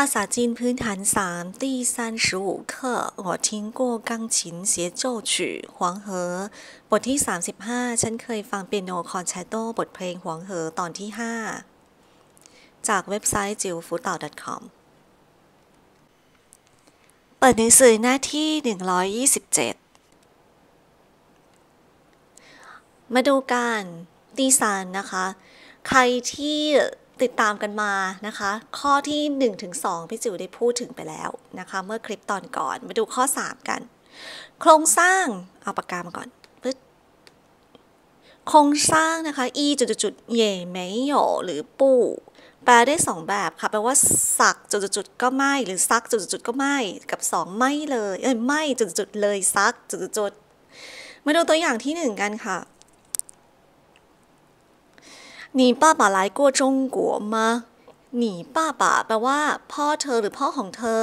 ภาษาจีนพื้นฐานสาม第三十五课我听过钢琴协奏曲黄河บทที่ 35 ฉันเคยฟังเปียโนคอนแชตโตบทเพลง หวงเหอตอนที่ 5 จากเว็บไซต์จิวฟูต่อ .com เปิดหนังสือหน้าที่ 127 มาดูกัน ตีสานนะคะ ใครที่ติดตามกันมานะคะ ข้อที่ 1-2 พี่จิ๋วได้พูดถึงไปแล้วนะคะ เมื่อคลิปตอนก่อนมาดูข้อ 3 กัน โครงสร้าง เอาปากกามาก่อนปึ๊บโครงสร้างนะคะ e จุดจุดเย่ไม่หยหรือปูแปลได้ 2 แบบค่ะ แปลว่าสัก จุดจุดก็ไม่ หรือซัก จุดจุดก็ไม่ กับ 2 ไม่เลยเอ้ยไม่จุดจุดเลยซัก จุดจุดมาดูตัวอย่างที่ 1 กันค่ะนี่ป้าป่าไลกัวจงกัวมาหนีป้าป่าแปลว่าพ่อเธอหรือพ่อของเธอ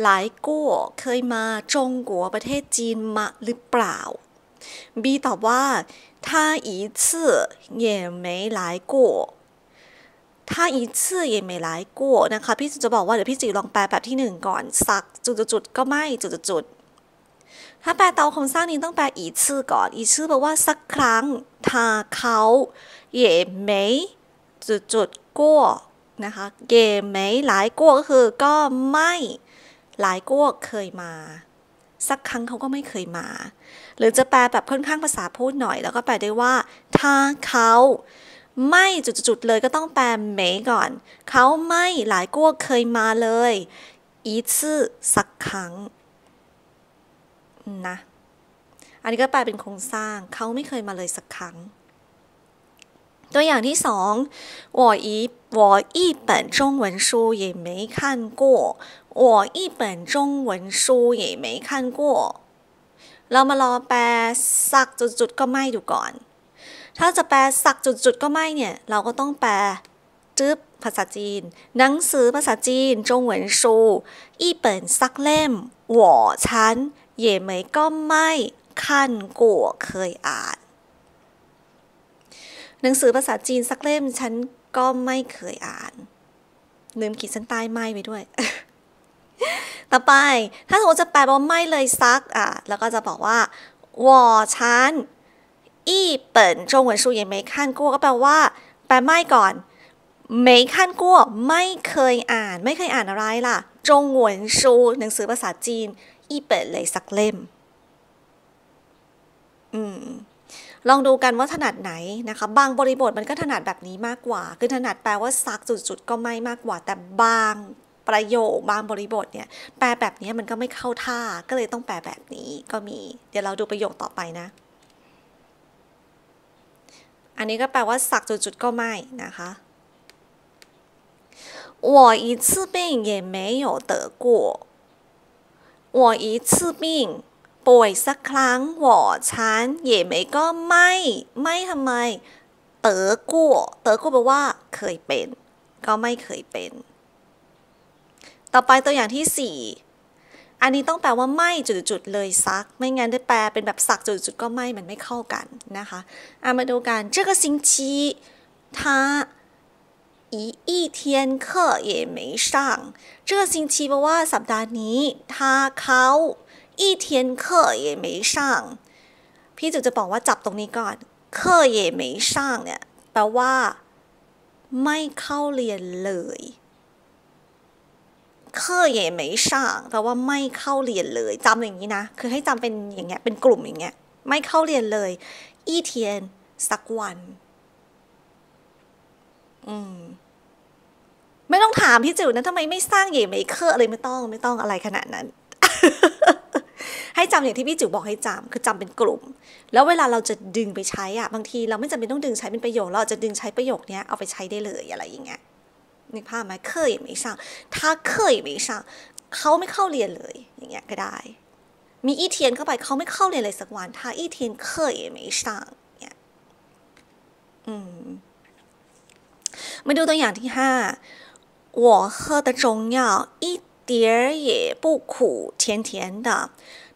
ไลกัวเคยมาจงกัวประเทศจีนมาหรือเปล่าบีตอบว่า他一次也没来过ถ้าอีชื่อยัไม่หลกัวนะคะพี่จะบอกว่าเดี๋ยวพี่จิลองแปลแบบที่หนึ่งก่อนสัก จุดจุดก็ไม่จุดจุดถ้าแปลเตาโคงสร้างนี้ต้องแปลอีชื่อก่อนอีชื่อแปลว่าสักครั้งทาเขา也没จุดจุดกั้วนะคะเย来过มหลายกัวก็คือก็ไม่หลายกัวเคยมา สักครั้งเขาก็ไม่เคยมา หรือจะแปลแบบค่อนข้างภาษาพูดหน่อยแล้วก็แปลได้ว่า ถ้าเขาไม่จุดๆเลยก็ต้องแปลเมก่อนเขาไม่หลายกัวเคยมาเลยอีซื่อสักครั้งนะอันนี้ก็แปลเป็นโครงสร้างเขาไม่เคยมาเลยสักครั้งตัวอย่างที่สอง我一我一本中文书也没看过我一本中文书也没看过เรามารอแปลสักจุดๆก็ไม่ดูก่อน ถ้าจะแปลสักจุดๆก็ไม่เนี่ย เราก็ต้องแปลจึ๊บภาษาจีนหนังสือภาษาจีนจงเหวินชูอีเปิ่นซักเล่มหัวฉันเย่เหมยก็ไม่ขั้นกัวเคยอ่านหนังสือภาษาจีนสักเล่ม ฉันก็ไม่เคยอ่านลืมขีดเส้นใต้ไม่ไปด้วย ต่อไปถ้าสมมติจะแปลว่าไม่เลยซักอ่ะแล้วก็จะบอกว่าวอชฉันอีเปิ่จงเหวินซูยังไม่ขั้นกู้ก็แปลว่า แปลไม่ก่อนไม่ขั้นกู้ไม่เคยอ่าน ไม่เคยอ่านอะไรล่ะจงเหวินซูหนังสือภาษาจีน อีเปิ่เลยสักเล่ม อืมลองดูกันว่าถนัดไหน นะคะ บางบริบทมันก็ถนัดแบบนี้มากกว่าคือถนัดแปลว่าซักจุดๆก็ไม่มากกว่า แต่บางประโยคบางบริบทเนี่ยแปลแบบนี้มันก็ไม่เข้าท่า ก็เลยต้องแปลแบบนี้ก็มี เดี๋ยวเราดูประโยคต่อไปนะอันนี้ก็แปลว่าสักจุดๆก็ไม่นะคะ我一次病也没有得过我一次病ป่วยสักครั้งห我ฉันเย่ไม่ก็ไม่ ไม่ทำไมเต๋อกู้เต๋อกู้แปลว่า เคยเป็น ก็ไม่เคยเป็น ต่อไปตัวอย่างที่สี่อันนี้ต้องแปลว่าไม่จุดๆเลยซัก ไม่งั้นได้แปลเป็นแบบสักจุดๆก็ไม่มันไม่เข้ากันนะคะอามาดูกัน这个星期他อีอีเทียนเค也没上这个星期แปลว่าสัปดาห์นี้他เขา一天课也没上พี่จุจะบอกว่าจับตรงนี้ก่อน课也没上เนี่ย แปลว่า ไม่เข้าเรียนเลย เคยไม่ช่างแปลว่าไม่เข้าเรียนเลยจำอย่างนี้นะ คือให้จำเป็นอย่างเงี้ย เป็นกลุ่มอย่างเงี้ย ไม่เข้าเรียนเลย อีเทียนสักวัน อืม ไม่ต้องถามพี่จิ๋วนะทำไมไม่สร้างเย่ไม่เคออะไรไม่ต้อง ไม่ต้องอะไรขนาดนั้นให้จำอย่างที่พี่จิ๋วบอกให้จำคือจำเป็นกลุ่ม แล้วเวลาเราจะดึงไปใช้อ่ะบางที เราไม่จำเป็นต้องดึงใช้เป็นประโยคเราจะดึงใช้ประโยคนี้เอาไปใช้ได้เลยอะไร อย่างเงี้ยนึกภาพไหมเคยไม่สั่งถ้าเคยไม่สั่งเขาไม่เข้าเรียนเลย อย่างเงี้ย ก็ได้ มีอีเทียนเข้าไปเขาไม่เข้าเรียนเลยสักวันถ้าอีเทียนเคยไม่สั่งเนี่ยอืมมาดูตัวอย่างที่ห้า我喝的中药一点儿也不苦，甜甜的。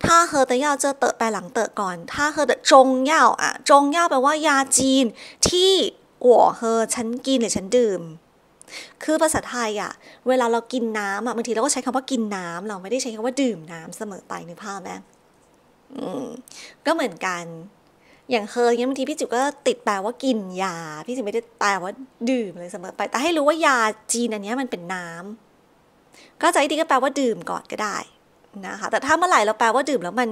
ถ้าเฮอเตย่าจะเตะไปหลังเตะก่อน ถ้าเฮอเตจงย่าอ่ะจงย่าแปลว่ายาจีนที่หัวเฮอฉันกินหรือฉันดื่ม คือภาษาไทยอ่ะเวลาเรากินน้ำอ่ะบางทีเราก็ใช้คำว่ากินน้ำ เราไม่ได้ใช้คำว่าดื่มน้ำเสมอไปนึกภาพไหมก็เหมือนกัน อย่างเคอเงี้ยบางทีพี่จิ๋วก็ติดแปลว่ากินยาพี่จิ๋วไม่ได้แปลว่าดื่มเลยเสมอไป แต่ให้รู้ว่ายาจีนอันนี้มันเป็นน้ำก็จะอีกทีก็แปลว่าดื่มก่อนก็ได้นะคะแต่ถ้าเมื่อไหร่เราแปลว่าดื่มแล้วมัน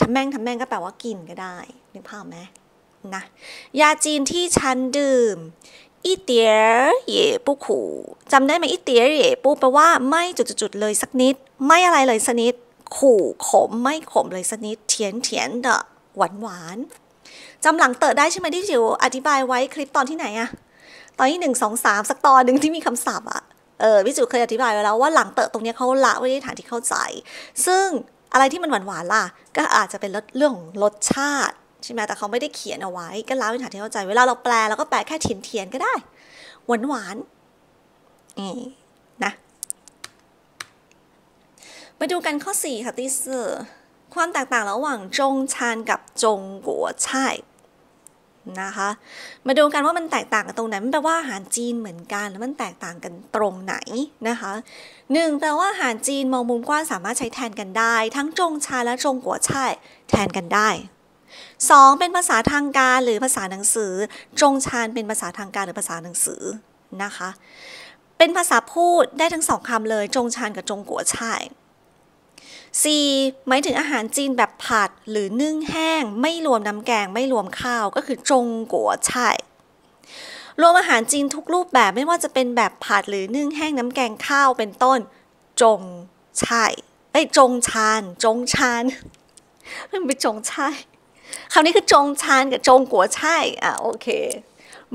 ทำแม่งทำแม่งก็แปลว่ากินก็ได้นึกภาพไหมนะยาจีนที่ฉันดื่มอีเตียเย่ปูขู่จำได้ไหมอีเตียเย่ปูแปลว่าไม่จุดๆเลยสักนิด ไม่อะไรเลยสักนิดขู่ขม ไม่ขมเลยสักนิดเทียนเทียนเดะหวานหวานจำหลังเตอได้ใช่ไหมที่จิ๋วอธิบายไว้คลิปตอนที่ไหนอะตอนที่หนึ่งสองสามสักตอนหนึ่งที่มีคำศัพท์อะเออวิจุเคยอธิบายไว้แล้วว่าหลังเตอะตรงนี้เขาละไว้ในฐานที่เข้าใจ ซึ่งอะไรที่มันหวานๆล่ะก็อาจจะเป็นเรื่องรสชาติใช่ไหมแต่เขาไม่ได้เขียนเอาไว้ ก็ละไว้ในฐานที่เข้าใจเวลาเราแปลเราก็แปลแค่เฉียนเทียนก็ได้ หวานหวานนี่นะมาดูกันข้อ4ค่ะที่สื่อความแตกต่างระหว่างจงชานกับจงกัวใช่นะคะ มาดูกันว่ามันแตกต่างกันตรงไหน มันแปลว่าอาหารจีนเหมือนกันแล้วมันแตกต่างกันตรงไหนนะคะหนึ่งแปลว่าอาหารจีนมองมุมกว้างสามารถใช้แทนกันได้ ทั้งจงชาและจงกัวช่แทนกันได้สองเป็นภาษาทางการหรือภาษาหนังสือจงชานเป็นภาษาทางการหรือภาษาหนังสือนะคะ เป็นภาษาพูดได้ทั้งสองคำเลยจงชานกับจงกัวช่าย C หมายถึงอาหารจีนแบบผัดหรือนึ่งแห้งไม่รวมน้ำแกงไม่รวมข้าวก็คือจงกัวไช่ รวมอาหารจีนทุกรูปแบบไม่ว่าจะเป็นแบบผัดหรือนึ่งแห้งน้ำแกงข้าวเป็นต้น จงไช่ไอ้จงชานจงชานมันเป็นจงไช่คำนี้คือจงชานกับจงกัวไช่อ่ะโอเค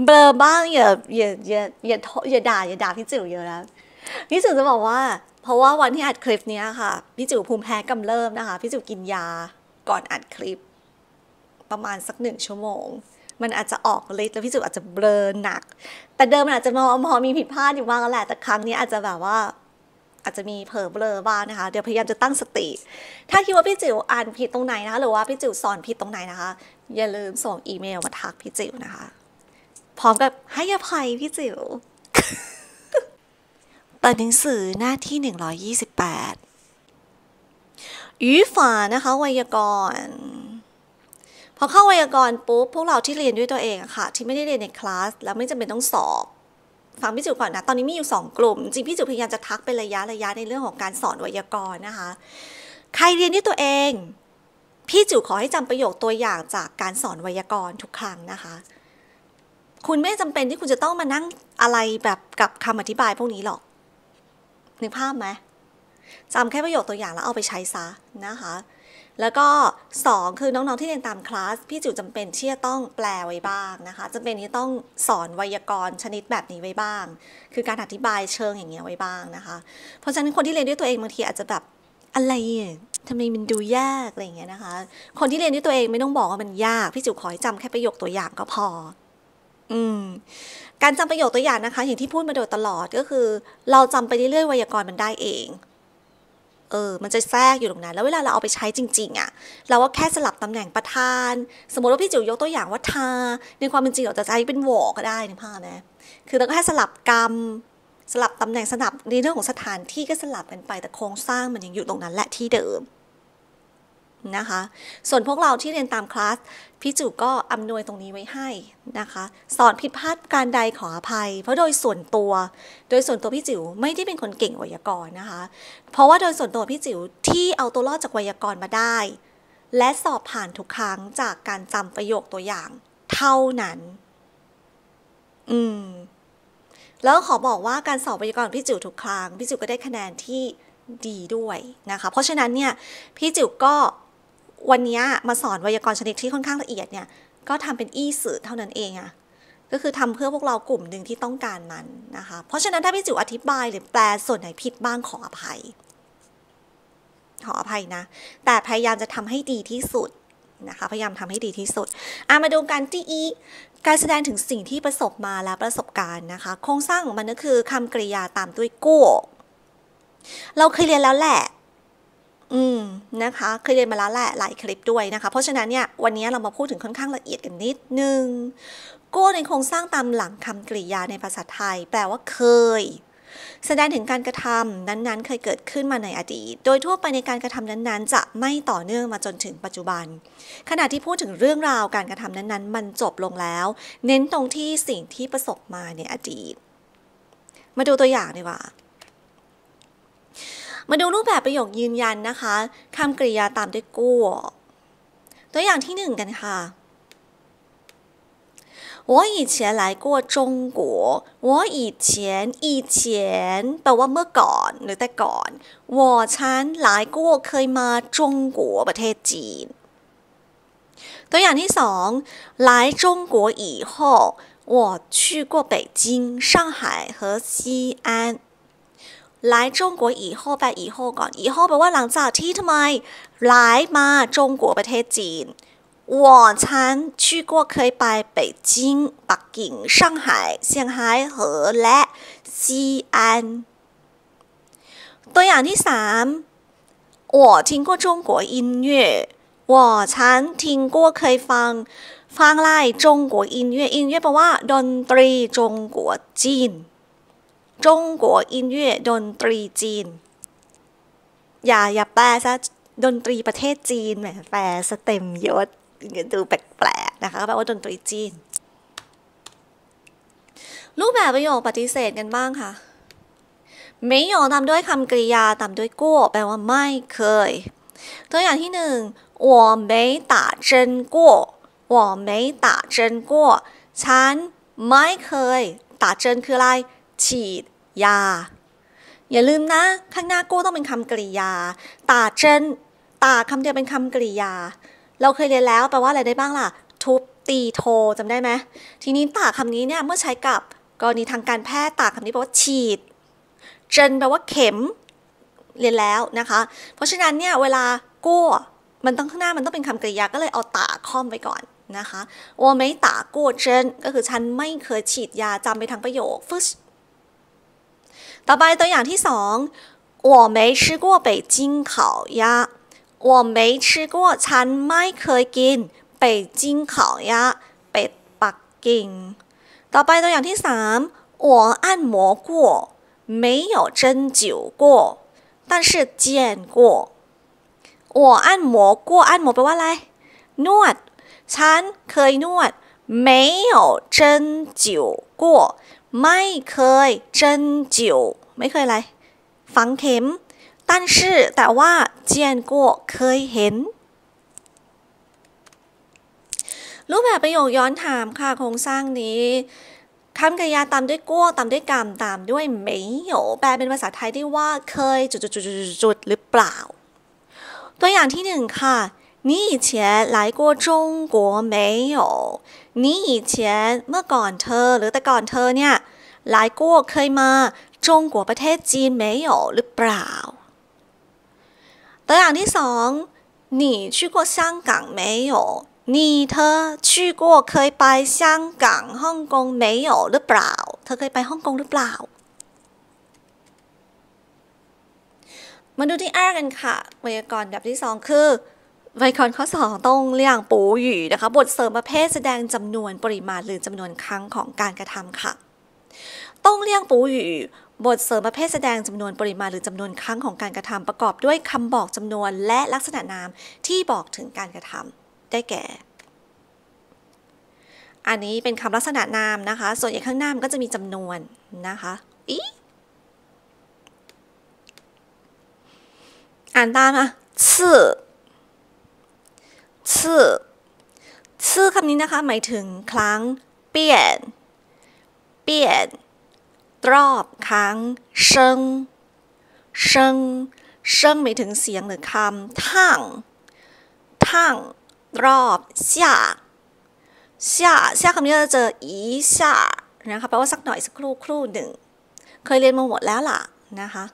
เบอร์บ้างอย่าอย่าอย่าอย่าอย่าด่าอย่าด่าพี่จิ๋วเยอะนะพี่จิ๋วจะบอกว่าเพราะว่าวันที่อัดคลิปนี้ค่ะพี่จิ๋วภูมิแพ้กำเริบนะคะ พี่จิ๋วกินยาก่อนอัดคลิป ประมาณสักหนึ่งชั่วโมง มันอาจจะออกฤทธิ์แล้วพี่จิ๋วอาจจะเบลอหนัก แต่เดิมมันอาจจะมองมอ มีผิดพลาดอยู่บ้างแหละแต่ครั้งนี้อาจจะแบบว่า อาจจะมีเผลอเบลอบ้างนะคะเดี๋ยวพยายามจะตั้งสติ ถ้าคิดว่าพี่จิ๋วอ่านผิดตรงไหนนะคะหรือว่าพี่จิ๋วสอนผิดตรงไหนนะคะ อย่าลืมส่งอีเมลมาทักพี่จิ๋วนะคะ พร้อมกับให้อภัยพี่จิ๋วเปิดหนังสือหน้าที่ 128ยูฝานะคะไวยากรณ์ พอเข้าไวยากรณ์ปุ๊บพวกเราที่เรียนด้วยตัวเองค่ะที่ไม่ได้เรียนในคลาสแล้วไม่จำเป็นต้องสอบ ฟังพี่จุก่อนนะตอนนี้มีอยู่ 2 กลุ่มจริงพี่จุพยายามจะทักเป็นระยะระยะในเรื่องของการสอนไวยากรณ์นะคะ ใครเรียนด้วยตัวเอง พี่จุขอให้จำประโยคตัวอย่างจากการสอนไวยากรณ์ทุกครั้งนะคะ คุณไม่จำเป็นที่คุณจะต้องมานั่งอะไรแบบกับคำอธิบายพวกนี้หรอกนึกภาพไหมจำแค่ประโยคตัวอย่างแล้วเอาไปใช้ซะนะคะแล้วก็ 2 คือน้องๆที่เรียนตามคลาสพี่จิ๋วจำเป็นที่จะต้องแปลไว้บ้างนะคะจำเป็นที่ต้องสอนไวยากรณ์ชนิดแบบนี้ไว้บ้าง คือการอธิบายเชิงอย่างเงี้ยไว้บ้างนะคะ เพราะฉะนั้นคนที่เรียนด้วยตัวเองบางทีอาจจะแบบอะไรทำไมมันดูยากอะไรเงี้ยนะคะ คนที่เรียนด้วยตัวเองไม่ต้องบอกว่ามันยาก พี่จิ๋วขอให้จำแค่ประโยคตัวอย่างก็พออืม การจำประโยคตัวอย่างนะคะ อย่างที่พูดมาโดยตลอดก็คือ เราจำไปเรื่อยๆไวยากรณ์มันได้เองเออมันจะแทรกอยู่ตรงนั้น แล้วเวลาเราเอาไปใช้จริงๆอะ่ะเราก็แค่สลับตำแหน่งประธาน สมมติว่าพี่จิ๋วยกตัวอย่างว่าทาในความเป็นจริงเราจะใช้เป็นวอก็ได้นะพ่อแม่คือเราก็แค่สลับกรรม สลับตำแหน่งสลับในเรื่องของสถานที่ก็สลับกันไปแต่โครงสร้างมันยังอยู่ตรงนั้นและที่เดิมนะคะส่วนพวกเราที่เรียนตามคลาสพี่จุก็อำนวยตรงนี้ไว้ให้นะคะ สอนผิดพลาดการใดขออภัย เพราะโดยส่วนตัวโดยส่วนตัวพี่จิ๋วไม่ได้เป็นคนเก่งไวยากรณ์นะคะ เพราะว่าโดยส่วนตัวพี่จิ๋วที่เอาตัวรอดจากไวยากรณ์มาได้ และสอบผ่านทุกครั้งจากการจำประโยคตัวอย่างเท่านั้น อืมแล้วขอบอกว่าการสอบไวยากรณ์พี่จิ๋วทุกครั้งพี่จิ๋วก็ได้คะแนนที่ดีด้วยนะคะ เพราะฉะนั้นเนี่ยพี่จิ๋วก็วันนี้มาสอนไวยากรณ์ชนิดที่ค่อนข้างละเอียดเนี่ยก็ทำเป็นอี้สื่อเท่านั้นเองอะก็คือทำเพื่อพวกเรากลุ่มหนึ่งที่ต้องการมันนะคะเพราะฉะนั้นถ้าพี่จิ๋วอธิบายหรือแปลส่วนไหนผิดบ้างขออภัยขออภัยนะแต่พยายามจะทำให้ดีที่สุดนะคะพยายามทำให้ดีที่สุดอามาดูกันที่อีการแสดงถึงสิ่งที่ประสบมาและประสบการณ์นะคะโครงสร้างของมันก็คือคำกริยาตามด้วยกู้เราเคยเรียนแล้วแหละอืมนะคะเคยเรียนมาแล้วแหละหลายคลิปด้วยนะคะเพราะฉะนั้นเนี่ย วันนี้เรามาพูดถึงค่อนข้างละเอียดกันนิดนึงกู้ในโครงสร้างตามหลังคำกริยาในภาษาไทย แปลว่าเคย แสดงถึงการกระทำนั้นๆ เคยเกิดขึ้นมาในอดีต โดยทั่วไปในการกระทำนั้นๆ จะไม่ต่อเนื่องมาจนถึงปัจจุบัน ขณะที่พูดถึงเรื่องราวการกระทำนั้นๆ มันจบลงแล้ว เน้นตรงที่สิ่งที่ประสบมาในอดีตมาดูตัวอย่างดีกว่ามาดูรูปแบบประโยคยืนยันนะคะคำกริยาตามด้วยกู้ตัวอย่างที่หนึ่งกันค่ะ我以前来过中国。我以前以前แปลว่าเมื่อก่อนหรือแต่ก่อน我曾来过หเคยมา中国ประเทศจีน ตัวอย่างที่สอง来中国以后我去过北京、上海和西安。来中国以后吧，以后讲以后，表示说，我以后来来嘛，中国，不太近。我曾去过，可以来中国，来中国，来中国，来来西安。对呀，国，来我听过中国，音乐，我曾听过可以放放来中国，音乐，音乐不国，来中中国，来จงกัวอินเย่ดนตรีจีน อย่าอย่าแปลซะดนตรีประเทศจีนแหมแปลสเต็มยศ ดูแปลกๆนะคะแปลว่าดนตรีจีน รูปแบบประโยคปฏิเสธกันบ้างค่ะ ไม่ยอมตามด้วยคำกริยาตามด้วยกู้แปลว่าไม่เคย ตัวอย่างที่หนึ่ง我没打针过我没打针过ฉันไม่เคย打针คืออะไรฉีดยา อย่าลืมนะ ข้างหน้าโก้ต้องเป็นคำกริยาตาเจนตาคำเดียวเป็นคำกริยา เราเคยเรียนแล้วแปลว่าอะไรได้บ้างล่ะ ทุบตีโทจำได้ไหมทีนี้ตาคำนี้เนี่ยเมื่อใช้กับกรณีทางการแพทย์ตาคำนี้แปลว่าฉีดเจนแปลว่าเข็ม เรียนแล้วนะคะเพราะฉะนั้นเนี่ยเวลากู้มันต้องข้างหน้ามันต้องเป็นคำกริยาก็เลยเอาตาค่อมไปก่อนนะคะว่าไม่ตากู้เ่นก็คือฉันไม่เคยฉีดยาจำไปทางประโยค first 倒背到廿天二，我没吃过北京烤鸭。我没吃过，参麦可以见北京烤鸭，北京。倒背到廿天三，我按摩过，没有针灸过，但是见过。我按摩过，按摩白话来，捏，参可以捏，没有针灸过。ไม่เคย针灸ไม่เคยอะไรฝังเข็ม但是แต่ว่า เจียนกัวเคยเห็น รูปแบบประโยคย้อนถามค่ะโครงสร้างนี้ คำกริยาตามด้วยกั้วตามด้วยกรรมตามด้วยไม่โแปลเป็นภาษาไทยได้ว่าเคยจุดๆๆๆหรือเปล่า ตัวอย่างที่หนึ่งค่ะ你以前来过中国没有你以前เมื่อก่อนเธอหรือแต่ก่อนเธอเนี่ยหลายเคยมา中国ประเทศจีน没有หรือเปล่าตัวอย่างที่สอง你去过香港没有你เธอ去过เคยไป香港ฮ่องกง没有หรือเปล่าเธอเคยไปฮ่องกงหรือเปล่า มาดูที่แอรากันค่ะไวยากรณ์แบบที่สองคือไวคอนข้อสองต้องเรี่ยงปูหยู่นะคะบทเสริมประเภทแสดงจำนวนปริมาณหรือจำนวนครั้งของการกระทำค่ะ ต้องเรี่ยงปูหยู่ บทเสริมประเภทแสดงจำนวนปริมาณหรือจำนวนครั้งของการกระทำประกอบด้วยคำบอกจำนวนและลักษณะนามที่บอกถึงการกระทำได้แก่ อันนี้เป็นคำลักษณะนามนะคะ ส่วนอญ่ข้างหน้ามันก็จะมีจำนวนนะคะอีอ่านตามอ่ะสืซื่อซื่อคำนี้นะคะ หมายถึงครั้ง เปลี่ยน เปลี่ยนรอบ ครั้งเชิงเชิงเชิงหมายถึงเสียงหรือคำทั้งทั้งรอบเเสียคำนี้เราเจออีเยนะคะแปลว่าสักหน่อยสักครู่ครู่หนึ่ง เคยเรียนมาหมดแล้วล่ะ นะคะ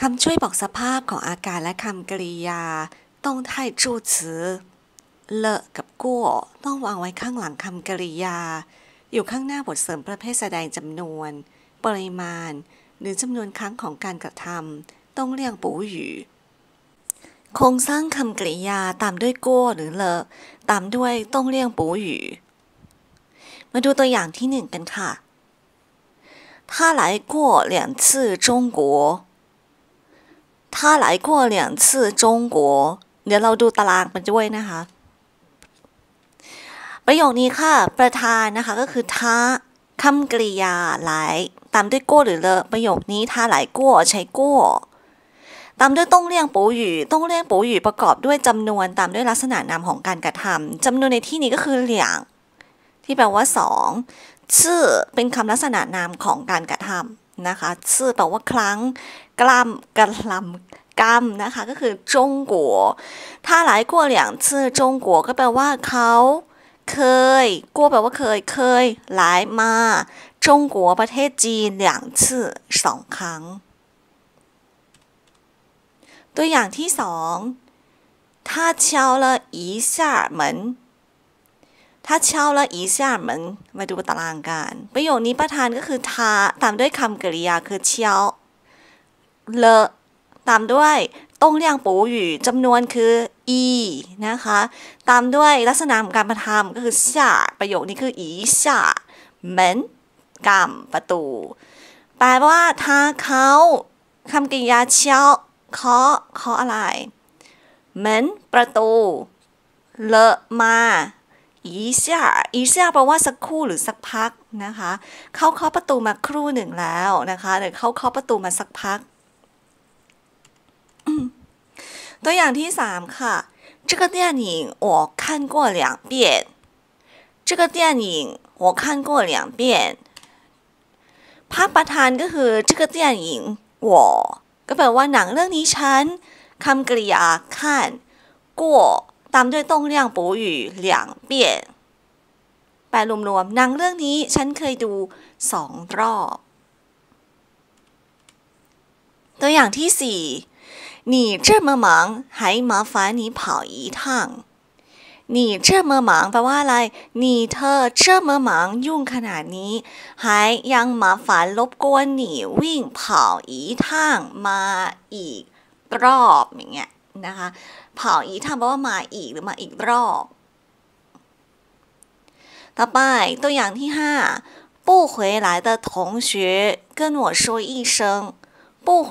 คำช่วยบอกสภาพของอาการและคำกริยา动态助词了กับกู้ต้องวางไว้ข้างหลังคำกริยา อยู่ข้างหน้าบทเสริมประเภทแสดงจำนวน ปริมาณหรือจำนวนครั้งของการกระทำต้องเรียงปูหยูโครงสร้างคำกริยาตามด้วยกู้หรือเลตามด้วยต้องเรียงปูหยูมาดูตัวอย่างที่หนึ่งกันค่ะ他来过两次中国。他来过两次中国。เดี๋ยวเราดูตารางมันด้วยนะคะ ประโยคนี้ค่ะประธานนะคะ ก็คือท้าคำกริยาหลาย ตามด้วยกู้หรือเลอประโยคนี้ท้าหลายกู้ใช้กู้ตามด้วยต้องเรียงปูหยู่ต้องเรียงปูหยู่ประกอบด้วยจำนวนตามด้วยลักษณะนามของการกระทำ จำนวนในที่นี้ก็คือเหลียงที่แปลว่าสองชื่อเป็นคำลักษณะนามของการกระทำนะคะชื่อแปลว่าครั้ง กล้ามกระลำกรรมนะคะก็คือจงกัวถ้าหลายกัวเหลียงชื่อจงกัวก็แปลว่าเขาเคย กัวแปลว่าเคยเคยหลายมาจงกัวประเทศจีนหลียงชื่อสองครั้ง ตัวอย่างที่สอง他敲了一下门ถ้าเช่าแมาดูตารางกัน ประโยคนี้ประธานก็คือทาตามด้วยคำกริยาคือเชตามด้วยต้งเรียงปูหยู่จำนวนคืออีนะคะตามด้วยลักษณะของการประทำก็คือชาประโยคนี้คืออีชาเหมือนกรรมประตู แปลว่าถ้าเขาคำกริยาเชียวเคาะเคาะอะไรเหมือนประตูเลอะมาอีเสียอีเสียแปลว่าสักครู่หรือสักพักนะคะเขาเคาะประตูมาครู่หนึ่งแล้วนะคะหรือเขาเคาะประตูมาสักพักตัวอย่่างที嗯，对象第三卡，这个电影我看过两遍。这个电影我看过两遍。Part 3ก็คือ这个电影我ก็แปลว่าหนังเรื่องนี้ฉันคัมเกรีย์คั่น过ตามด้วยต้องเลียง补语两遍。ไปรวมๆหนังเรื่องนี้ฉันเคยดูสองรอบ。ตัวอย่างที่สี่你这么忙，还麻烦你跑一趟。你这么忙，爸爸来，你特这么忙，用看哪า้还让麻烦老公你，跑一趟，吗？一个又来，又来，又来，又来，又来，又来，又来，又来，又来，又来，又来，来，又来，又来，又来，又来，又来，来，又来，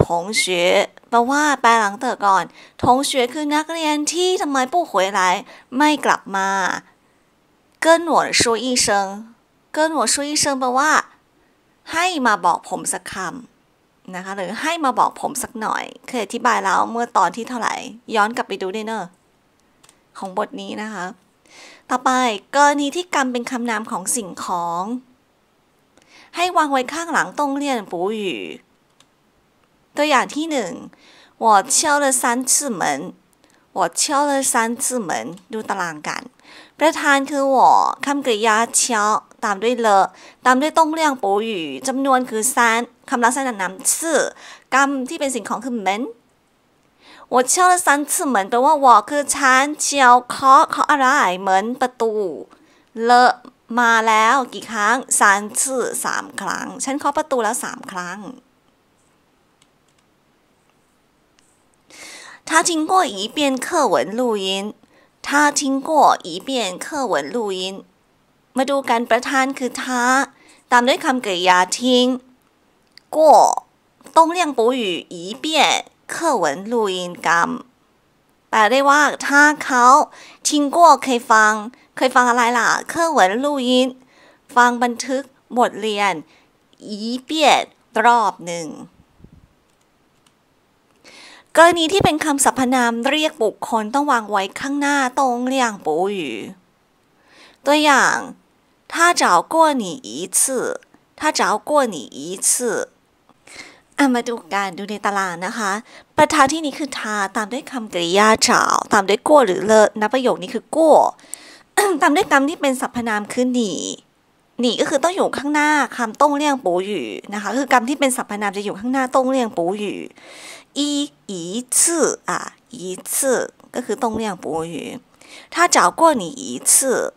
又来，เราว่าแปลหลังเตอก่อน ทงเฉวยคือนักเรียนที่ทำไมปู้หวยไลไม่กลับมาเกินหนวดชอีเิงกหนวดชอีเิงแปลว่าให้มาบอกผมสักคำนะคะหรือให้มาบอกผมสักหน่อยเคยอธิบายแล้วเมื่อตอนที่เท่าไหร่ ย้อนกลับไปดูได้เนอะของบทนี้นะคะต่อไปกรณีที่กรรมเป็นคำนามของสิ่งของให้วางไว้ข้างหลังตรงเรียนปูอยู่ ตัวอย่างที่หนึ่ง我敲了三次门我敲了三次门ดูตารางกันประธานคือ我คำกริยา敲ตามด้วยเลตามด้วยต้องเรียงปูหยู่จำนวนคือซันคำลักษณะนามชื่อกรรมที่เป็นสิ่งของคือเหม็น我敲了三次门แปลว่า我คือฉันเชียวเคาะเคาะอะไรเหมือนประตูเลมาแล้วกี่ครั้งสามชื่สามครั้งฉันเคาะประตูแล้วสามครั้ง他听过一遍课文录音他听过一遍课文录音มาดูกันประธานคือ他ตามด้วยคำกริยาทิ้ง过ต้องเรียงปู语一遍课文录音กรรมแปลได้ว่าถ้าเขา听过เคยฟังเคยฟังอะไรล่ะ课文录音ฟังบันทึกบทเรียนอีเปียดรอบหนึ่งกรณีที่เป็นคำสรรพนามเรียกบุคคลต้องวางไว้ข้างหน้าตรงเรียงปูอยู่ ตัวอย่างถ้าเจ้ากัวหนีอีซื่ถ้าเจ้ากัวหนีอีซื่มาดูการดูในตารางนะคะ ประธานที่นี้คือทาตามด้วยคำกริยาเฉาตามด้วยกั้วหรือเลอนะประโยคนี้คือกั้วตามด้วยคำที่เป็นสรรพนามคือหนีหนีก็คือต้องอยู่ข้างหน้าคำต้งเรียงปูอยู่นะคะคือคำที่เป็นสรรพนามจะอยู่ข้างหน้าต้งเรียงปูอยู่一一次啊，一次，搿个是动量补语。他找过你一次，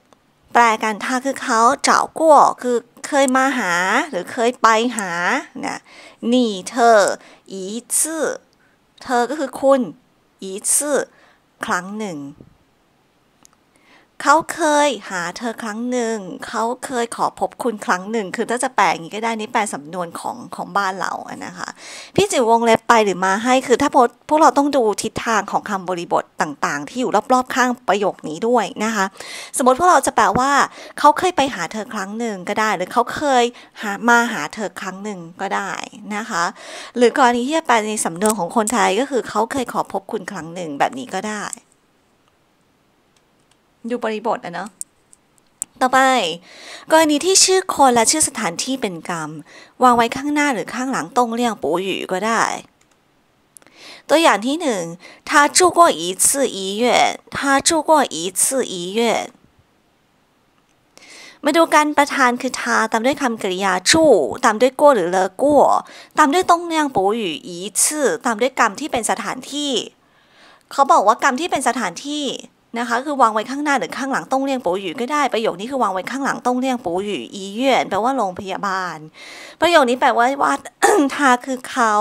勿来讲，他去考找过，就是เคยมา หา，或者เคย ไป หา，呐。你，她，一次，她就是你，一次，一次。เขาเคยหาเธอครั้งหนึ่ง เขาเคยขอพบคุณครั้งหนึ่ง คือถ้าจะแปลอย่างนี้ก็ได้นี่แปลสำนวนของของบ้านเราอะนะคะ พี่จิ๋ววงเล็บไปหรือมาให้ คือถ้าพพวกเราต้องดูทิศทางของคำบริบทต่าง ๆ ที่อยู่รอบๆ ข้างประโยคนี้ด้วยนะคะ สมมติพวกเราจะแปลว่าเขาเคยไปหาเธอครั้งหนึ่งก็ได้หรือเขาเคยหามาหาเธอครั้งหนึ่งก็ได้นะคะ หรือกรณีที่จะแปลในสำนวนของคนไทยก็คือ เขาเคยขอพบคุณครั้งหนึ่งแบบนี้ก็ได้ดูบริบทอะเนาะต่อไปกรณีที่ชื่อคนและชื่อสถานที่เป็นกรรม วางไว้ข้างหน้าหรือข้างหลังตรงเรียงปูหยู่ ก็ได้ ตัวอย่างที่หนึ่ง他住过一次医院他住过一次医院มาดูการประธานคือทาตามด้วยคำกริยาชู่ตามด้วยกั้วหรือเลอกั้วตามด้วยตรงเรียงปูหยู่อีชื่อตามด้วยกรรมที่เป็นสถานที่เขาบอกว่ากรรมที่เป็นสถานที่นะคะคือวางไว้ข้างหน้าหรือข้างหลังต้องเลี่ยงปูหยู่ก็ได้ประโยคนี้คือวางไว้ข้างหลังต้องเลี่ยงปูหยู่อีเยื่นแปลว่าโรงพยาบาล ประโยคนี้แปลว่าว่าทาคือเขา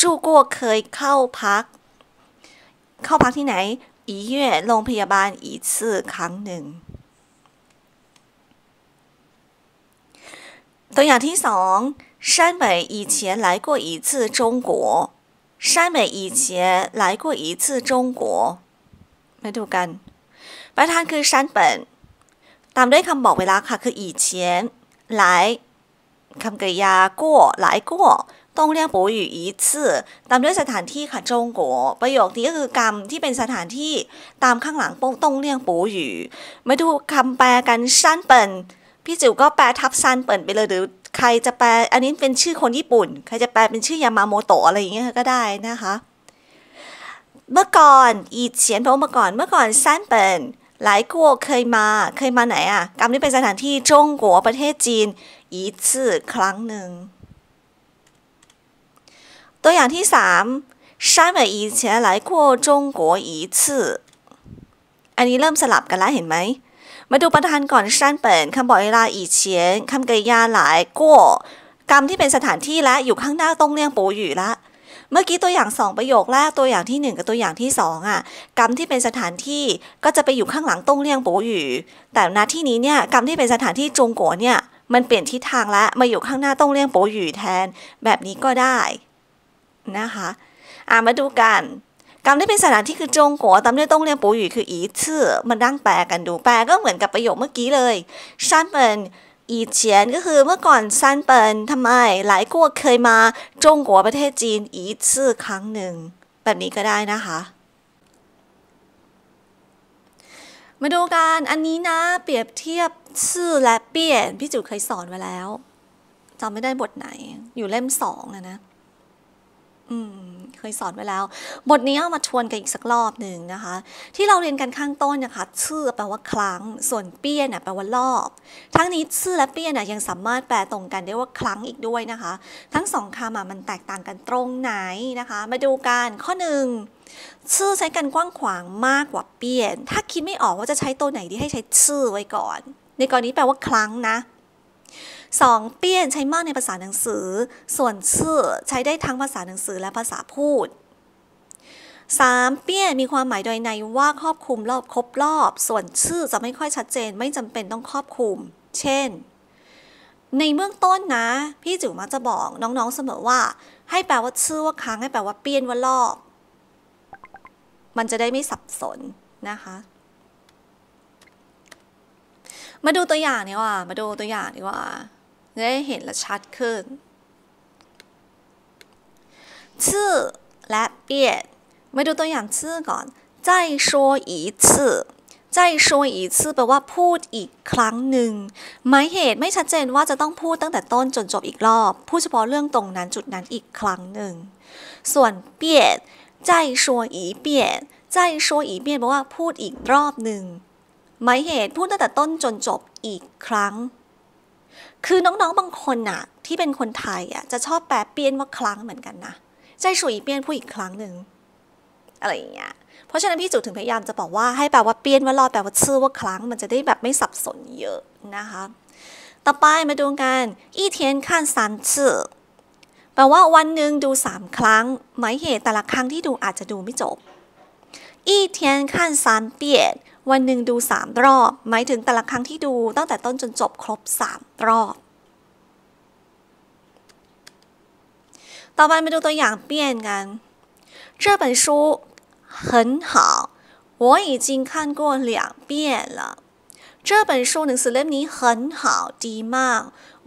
จู่กัวเคยเข้าพัก เข้าพักที่ไหนอีเยื่นโรงพยาบาลอีซืครั้งหนึ่ง ตัวอย่างที่สองนเห山ย以前来过一次中国山美以前来过一次中国มาดูกันประธานคือชั้นเปิดตามด้วยคำบอกเวลาค่ะ คืออีเฉียนหลายคำกริยากั่หลายก้วต้องเรียกปู่อยู่อีซื่อตามด้วยสถานที่ค่ะจงกัวประโยคนี้ก็คือกรรมที่เป็นสถานที่ตามข้างหลังปงต้องเรียกปู่อยู่มาดูคำแปลกันชั้นเปิดพี่จิ๋วก็แปลทับชันเปิดไปเลยหรือใครจะแปลอันนี้เป็นชื่อคนญี่ปุ่นใครจะแปลเป็นชื่อยามาโมโตะอะไรอย่างเงี้ยก็ได้นะคะเมื่อก่อนอีเฉียนโพเมื่อก่อน เมื่อก่อน ซันเปินหลายกัวเคยมา เคยมาไหนอ่ะกำนี้เป็นสถานที่จงกัวประเทศจีนอีซื่อครั้งหนึ่งตัวอย่างที่สามซันเปินอีเฉียนหลายกัวจงกัวอีซื่ออันนี้เริ่มสลับกันแล้วเห็นไหม มาดูประธานก่อน ซันเปินคำบอกเวลาอีเฉียนคำกริยาหลายกัวกรรมที่เป็นสถานที่และอยู่ข้างหน้าต้องเรียงปูอยู่แล้วเมื่อกี้ตัวอย่าง 2 ประโยคแรกตัวอย่างที่ 1 กับตัวอย่างที่2อ่ะกรรมที่เป็นสถานที่ก็จะไปอยู่ข้างหลังตรงเลี่ยงโปอยู่แต่ณที่นี้เนี่ยกรรมที่เป็นสถานที่จงโกเนี่ยมันเปลี่ยนทิศทางแล้วมาอยู่ข้างหน้าต้องเลี่ยงโปอยู่แทนแบบนี้ก็ได้นะคะอ่ามาดูกันกรรมที่เป็นสถานที่คือจงกัวตามด้วยต้องเรียโปูอยู่คืออีเชื่อมันดั้งแปลกันดูแปลก็เหมือนกับประโยคเมื่อกี้เลยชั้นเป็นอีเียนก็คือเมื่อก่อนซันเปิลทำไมหลายกัวเคยมาจงกัวประเทศจีนอีซื่อครั้งหนึ่ง แบบนี้ก็ได้นะคะ มาดูกันอันนี้นะ เปรียบเทียบซื่อและเปลี่ยน พี่จุ๋เคยสอนไว้แล้วจำไม่ได้บทไหน อยู่เล่มสองนะนะ อืมเคยสอนไว้แล้ว บทนี้เอามาทวนกันอีกสักรอบหนึ่งนะคะ ที่เราเรียนกันข้างต้นนะคะ ชื่อแปลว่าครั้ง ส่วนเปี้ยนแปลว่ารอบ ทั้งนี้ชื่อและเปี้ยนยังสามารถแปลตรงกันได้ว่าครั้งอีกด้วยนะคะ ทั้งสองคำมันแตกต่างกันตรงไหนนะคะ มาดูกันข้อหนึ่ง ชื่อใช้กันกว้างขวางมากกว่าเปี้ยน ถ้าคิดไม่ออกว่าจะใช้ตัวไหนดีให้ใช้ชื่อไว้ก่อน ในกรณีแปลว่าครั้งนะ 2. เปี้ยนใช้มาก ในภาษาหนังสือ ส่วนซื่อใช้ได้ทั้งภาษาหนังสือและภาษาพูด 3. เปี้ยนมีความหมายโดยในว่าครอบคลุมรอบครบรอบ ส่วนชื่อจะไม่ค่อยชัดเจนไม่จำเป็นต้องครอบคลุม เช่น ในเบื้องต้นนะพี่จิ๋วมักจะบอก น้องๆเสมอว่า ให้แปลว่าชื่อว่าค้างให้แปลว่าเปี้ยนว่ารอบ มันจะได้ไม่สับสนนะคะ มาดูตัวอย่างดีกว่า มาดูตัวอย่างดีกว่าจะได้เห็นและชัดขึ้นชื่อและเปลี่ยนมาดูตัวอย่างชื่อก่อน再说一次再จ一ชอีื่อแปลว่าพูดอีกครั้งหนึ่งหมายเหตุไม่ชัดเจนว่าจะต้องพูดตั้งแต่ต้นจนจบอีกรอบ พูดเฉพาะเรื่องตรงนั้นจุดนั้นอีกครั้งหนึ่ง ส่วนเปลี่ยน再说一ช再อีเปีชอีเปียแปลว่าพูดอีกรอบหนึ่งหมายเหตุพูดตั้งแต่ต้นจนจบอีกครั้งคือน้องๆบางคนอ่ะที่เป็นคนไทยอ่ะจะชอบแปลเปี้ยนว่าครั้งเหมือนกันนะใจฉุยเปี้ยนผู้อีกครั้งหนึ่งอะไรอย่างเงี้ยเพราะฉะนั้นพี่จุถึงพยายามจะบอกว่าให้แปลว่าเปี้ยน ว่ารอแปลว่าชื่อว่าครั้งมันจะได้แบบไม่สับสนเยอะนะคะต่อไปมาดูกันอีเทียนขั้นสามชื่อแปลว่าวันหนึ่งดูสามครั้งหมายเหตุแต่ละครั้งที่ดูอาจจะดูไม่จบอีเทียนขั้นสามเปียนวันหนึ่งดู3รอบ หมายถึงแต่ละครั้งที่ดูตั้งแต่ต้นจนจบครบ3รอบต่อไปมาดูตัวอย่างเปลี่ยนกัน这本书很好我已经看过两遍了这本书หนังสือเล่มนี้很好ดีมาก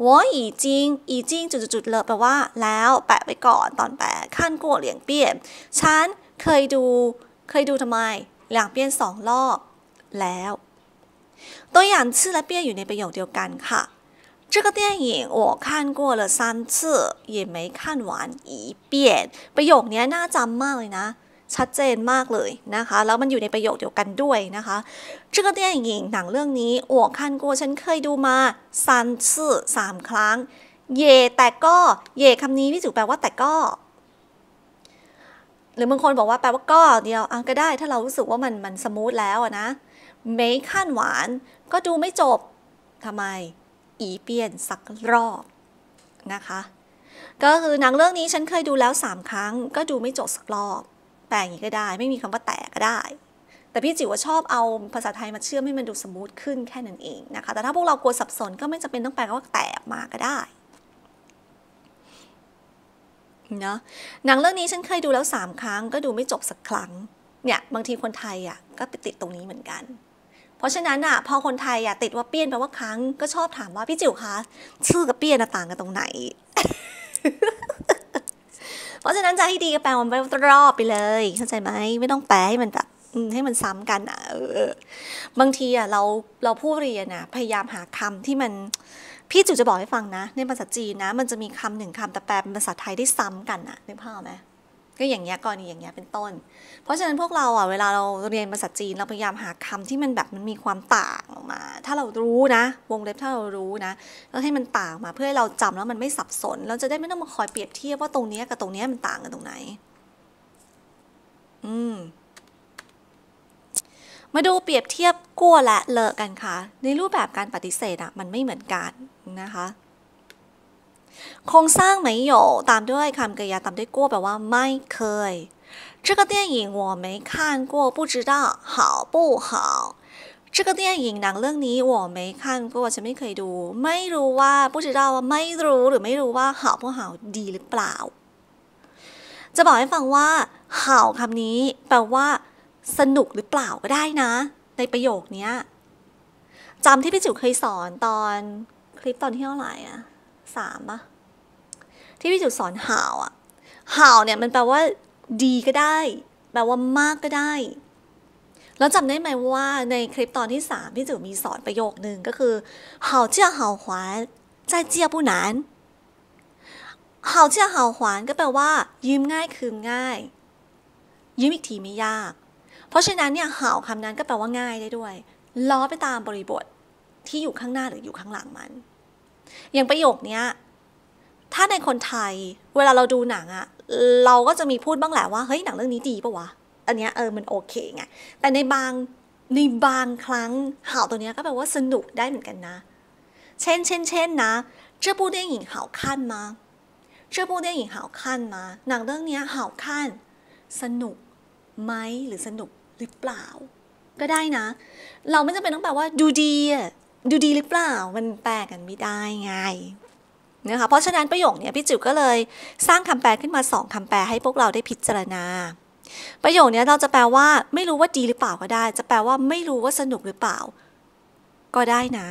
我已经已经จุดๆเลยแปลว่า แล้วแปะไว้ก่อนตอนแปะขั้นกัวเหลียงเปี้ยนฉันเคยดูเคยดูทำไมหลังเปี่ยนสองรอบแล้ว ตัวอย่างชื่อและ เปี้ยอยู่ในประโยคเดียวกันค่ะ这个电影我看过了三次，也没看完一遍。ประโยคนี้น่าจำมากเลยนะ ชัดเจนมากเลยนะคะแล้วมันอยู่ในประโยคเดียวกันด้วยนะคะ这个电影หนังเรื่องนี้我看过ฉันเคยดูมา三次สามครั้งเยแต่ก็ เยคำนี้พี่จุแปลว่าแต่ก็ หรือบางคนบอกว่าแปลว่าก็เดียวอ่ะก็ได้ถ้าเรารู้สึกว่ามันมันสมูทแล้วนะไม่ข้นหวานก็ดูไม่จบทำไมอีเปียนสักรอบนะคะก็คือหนังเรื่องนี้ฉันเคยดูแล้วสามครั้ง ก็ดูไม่จบสักรอบแปลงอย่างนี้ก็ได้ ไม่มีคำว่าแต่ก็ได้ แต่พี่จิ๋วว่าชอบเอาภาษาไทยมาเชื่อมให้มันดูสมูทขึ้นแค่นั้นเองนะคะแต่ถ้าพวกเรากลัวสับสนก็ไม่จำเป็นต้องแปลว่าแต่มาก็ได้นะหนังเรื่องนี้ฉันเคยดูแล้วสามครั้ง ก็ดูไม่จบสักครั้งเนี่ยบางทีคนไทยอ่ะก็ไปติดตรงนี้เหมือนกันเพราะฉะนั้นอ่ะพอคนไทยอ่ะติดว่าเปี้ยนแปลว่าครั้ง ก็ชอบถามว่าพี่จิ๋วคะชื่อกับเปี้ยนต่างกันตรงไหน เพราะฉะนั้นจะให้ดีก็แปลมันไปรอบไปเลยเข้าใจไหมไม่ต้องแปลให้มันแบบให้มันซ้ำกันอ่ะบางทีอ่ะเราเราผู้เรียนอ่ะพยายามหาคำที่มัน พี่จุ๋จะบอกให้ฟังนะ ในภาษาจีนนะ มันจะมีคำหนึ่งคำแต่แปลเป็นภาษาไทยได้ซ้ำกันอ่ะนึกภาพไหมก็อย่างเงี้ยกรณีอย่างเงี้ยเป็นต้น เพราะฉะนั้นพวกเราอ่ะเวลาเราเรียนภาษาจีนเราพยายามหาคำที่มันแบบมันมีความต่างออกมา ถ้าเรารู้นะ วงเล็บถ้าเรารู้นะแล้วให้มันต่างมาเพื่อให้เราจำแล้วมันไม่สับสน เราจะได้ไม่ต้องมาคอยเปรียบเทียบว่าตรงเนี้ยกับตรงเนี้ยมันต่างกันตรงไหนอืมมาดูเปรียบเทียบกั้วและเลอะกันค่ะ ในรูปแบบการปฏิเสธอ่ะมันไม่เหมือนกันนะคะโครงสร้างไม่有ตามด้วยคำกริยาตามด้วยกู้แปลว่า ไม่เคย这个电影我没看过，不知道好不好。这个电影หนังเรื่องนี้我没看过ฉันไม่เคยดู ไม่รู้ว่า不知道ไม่รู้หรือไม่รู้ว่า好不好ดีหรือเปล่า จะบอกให้ฟังว่า好คำนี้แปลว่า สนุกหรือเปล่าก็ได้นะ ในประโยคนี้จำที่พี่จิ๋วเคยสอนตอนคลิปตอนที่เท่าไหร่อะสามปะที่พี่จุดสอนหาวอะหาวเนี่ยมันแปลว่าดีก็ได้ แปลว่ามากก็ได้ แล้วจำได้ไหมว่า ในคลิปตอนที่สามพี่จุ๋มีสอนประโยคหนึ่งก็คือห่าวเจ้เห่าวหวานใจเจียผู้นั้นห่าวเจ้เห่าวหวานก็แปลว่า ยืมง่ายคืนง่าย ยืมอีกทีไม่ยาก เพราะฉะนั้นเนี่ยห่าวคำนั้นก็แปลว่าง่ายได้ด้วยล้อไปตามบริบทที่อยู่ข้างหน้าหรืออยู่ข้างหลังมันอย่างประโยคเนี้ย ถ้าในคนไทยเวลาเราดูหนังอะเราก็จะมีพูดบ้างแหละว่าเฮ้ยหนังเรื่องนี้ดีปะวะอันเนี้ยเออมันโอเคไงแต่ในบางในบางครั้งข่าวตัวเนี้ยก็แปลว่าสนุกได้เหมือนกันนะ เช่นเช่นเช่นนะ这部电影好看吗这部电影好看吗หนังเรื่องเนี้ย好看สนุกไหมหรือสนุกหรือเปล่า ก็ได้นะ เราไม่จำเป็นต้องแปลว่าดูดีดูดีหรือเปล่า มันแปลกันไม่ได้ไงนะคะ เพราะฉะนั้นประโยคเนี้ยพี่จิ๋วก็เลยสร้างคำแปลขึ้นมาสองคำแปลให้พวกเราได้พิจารณา ประโยคนี้เราจะแปลว่าไม่รู้ว่าดีหรือเปล่าก็ได้ จะแปลว่าไม่รู้ว่าสนุกหรือเปล่า ก็ได้นะ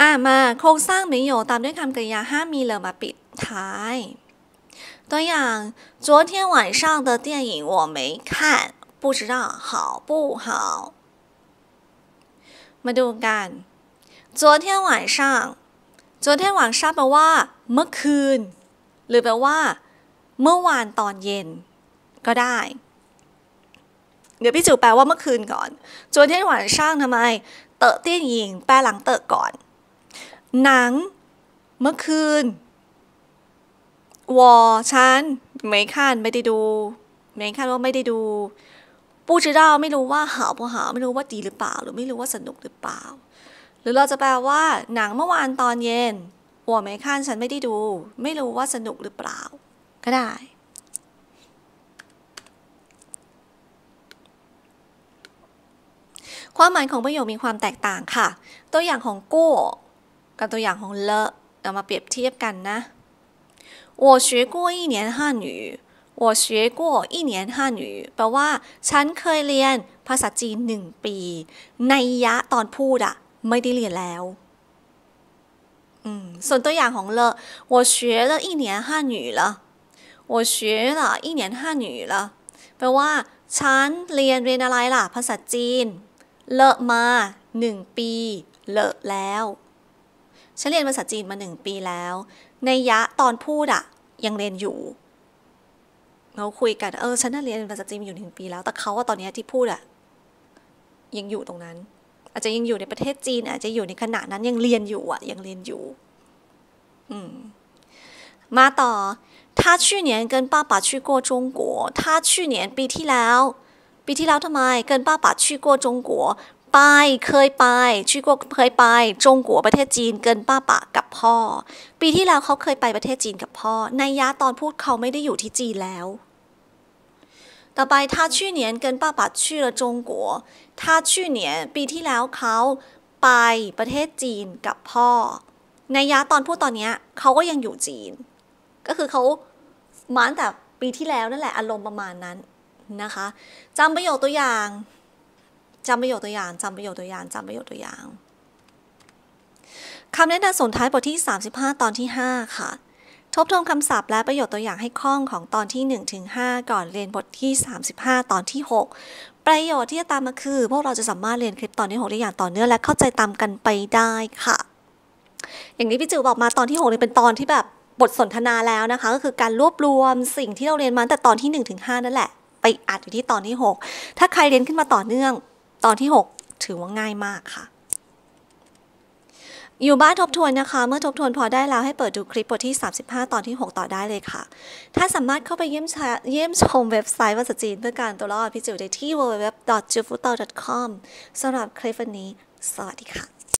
อ่ามาโครงสร้างประโยคตามด้วยคำกริยาห้ามีเลมาปิดท้าย ตัวอย่าง昨天晚上的电影我没看不知道好不好มาดูกัน昨天晚上昨天晚上แปลว่าเมื่อคืน หรือแปลว่า เมื่อวานตอนเย็น ก็ได้ เดี๋ยวพี่จิ๋วแปลว่าเมื่อคืนก่อน昨天晚上ทำไม เตอะเตี้ยนหญิงแปลหลังเตอะก่อน หนัง เมื่อคืนวอฉันไม่คานไม่ได้ดู ไม่คานว่าไม่ได้ดู不知道ไม่รู้ว่า好不好ไม่รู้ว่า ดีหรือเปล่า หรือไม่รู้ว่าสนุกหรือเปล่า หรือเราจะแปลว่า หนังเมื่อวานตอนเย็นไหมข้นฉันไม่ได้ดู ไม่รู้ว่าสนุกหรือเปล่าก็ได้ ความหมายของประโยคมีความแตกต่างค่ะ ตัวอย่างของกู้กับตัวอย่างของเลอะเรามาเปรียบเทียบกันนะ我学过一年汉语我学过一年汉语แปลว่า ฉันเคยเรียนภาษาจีนหนึ่งปี ในยะตอนพูดอะไม่ได้เรียนแล้วส่วนตัวอย่างของเล我学了一年汉语了我学了一年汉语了แปลว่า ฉันเรียนเรียนอะไรล่ะ ภาษาจีน เลอะมาหนึ่งปี เลอะแล้วฉันเรียนภาษาจีนมาหนึ่งปีแล้ว ในยะตอนพูดอะยังเรียนอยู่เราคุยกันเออฉันน่ะเรียนภาษาจีนมาอยู่หนึ่งปีแล้วแต่เขาว่าตอนนี้ที่พูดอะยังอยู่ตรงนั้น อาจจะยังอยู่ในประเทศจีนอาจจะอยู่ในขณะนั้นยังเรียนอยู่อะยังเรียนอยู่ อืมมาต่อ他去年跟爸爸去过中国他去年ปีที่แล้วปีที่แล้วทำไม เกินป้าป๋า去过中国ไปเคยไปชีโกเคยไปจงกัวประเทศจีนเกินป้าปะกับพ่อ ปีที่แล้วเขาเคยไปประเทศจีนกับพ่อในยะตอนพูดเขาไม่ได้อยู่ที่จีนแล้ว ต่อไปถ้าชื่อเนียนเกินป้าปะชื่อละจงกัวถ้าชื่อเนียนปีที่แล้วเขาไปประเทศจีนกับพ่อในยะตอนพูดตอนนี้เขาก็ยังอยู่จีน ก็คือเขามาตั้งแต่ปีที่แล้วนั่นแหละอารมณ์ประมาณนั้นนะคะจำประโยคตัวอย่างจำประโยคตัวอย่างจำประโยคตัวอย่างจำประโยคตัวอย่างคำแนะนำส่งท้ายบทที่ 35 ตอนที่ 5 ค่ะ ทบทวนคำศัพท์และประโยชน์ตัวอย่างให้คล่องของตอนที่1ถึง5ก่อนเรียนบทที่ 35 ตอนที่ 6 ประโยชน์ที่จะตามมาคือ พวกเราจะสามารถเรียนคลิปตอนที่6ได้อย่างต่อเนื่องและเข้าใจตามกันไปได้ค่ะ อย่างนี้พี่จิ๋วบอกมาตอนที่6เนี่ยเป็นตอนที่แบบบทสนทนาแล้วนะคะก็คือการรวบรวมสิ่งที่เราเรียนมาแต่ตอนที่1ถึง5นั่นแหละ ไปอัดอยู่ที่ตอนที่ 6 ถ้าใครเรียนขึ้นมาต่อเนื่องตอนที่ 6 ถือว่าง่ายมากค่ะ อยู่บ้านทบทวนนะคะ เมื่อทบทวนพอได้แล้ว ให้เปิดดูคลิปบทที่ 35 ตอนที่ 6 ต่อได้เลยค่ะ ถ้าสามารถเข้าไปเยี่ยมเยี่ยมชมเว็บไซต์ภาษาจีนเพื่อการตัวรอดพิจิวได้ที่ www.jufuto.com สำหรับคลิปวันนี้ สวัสดีค่ะ